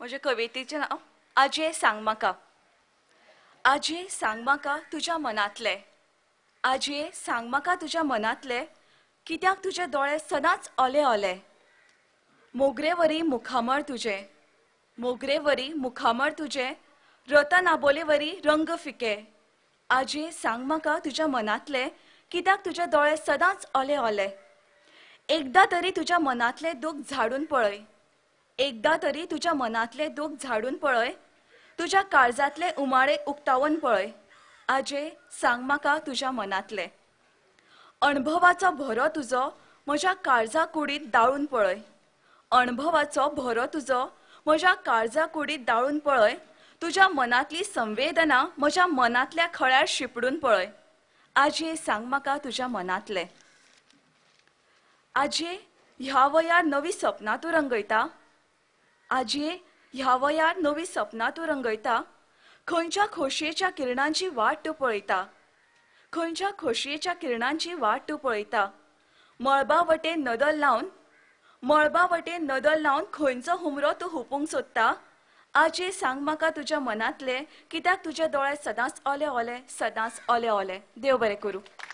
म्हणजे कवितेचे नाव आजे सांग म्हाका आजे सांग म्हाका तुज्या मनांतले आजये सांग म्हाका तुझ्या मनातले कित्याक तुझे दोळे सदांच ओले ओले मोगरेवरी मुखामळ तुझे मोगरेवरी मुखामळ तुझे रतन आबोलेवरी रंग फिके आजये सांग म्हाका तुझ्या मनातले कित्याक तुझे दोळे सदांच ओले ओले एकदा तरी तुझ्या मनातले दूख झाडून पळय एकदा तरी तुझ्या मनातले दुःख झाडून पळय तुझ्या काळजातले उमाळे उक्तावून पळय आजे सांग म्हाका तुझ्या मनातले अणभवाचो भरो तुजो म्हज्या काळजा कुडीत दाळून पळय अणभवाचो भरो तुजो म्हज्या काळजा कुडीत दाळून पळय तुझ्या मनातली संवेदना म्हज्या मनातल्या खळ्यार शिपडून पळय आजे सांग म्हाका तुज्या मनातले आजे ह्या वयार नवी सपनां तूं रंगयता आजये ह्या वयार नवी सपनां तूं रंगयता खंयच्या खोशयेच्या किरणांची वाट तूं पळयता खंयच्या खोशयेच्या किरणांची वाट तूं पळयता मळबा वटेन नदल लावन मळबा वटेन नदल लावन खंयचो हुमरो तूं हुपूंक सोदता आजे सांग म्हाका तुज्या मनांतले कित्याक तुजे दोळे सदांच ओले ओले सदांच ओले ओले देव बरें करूं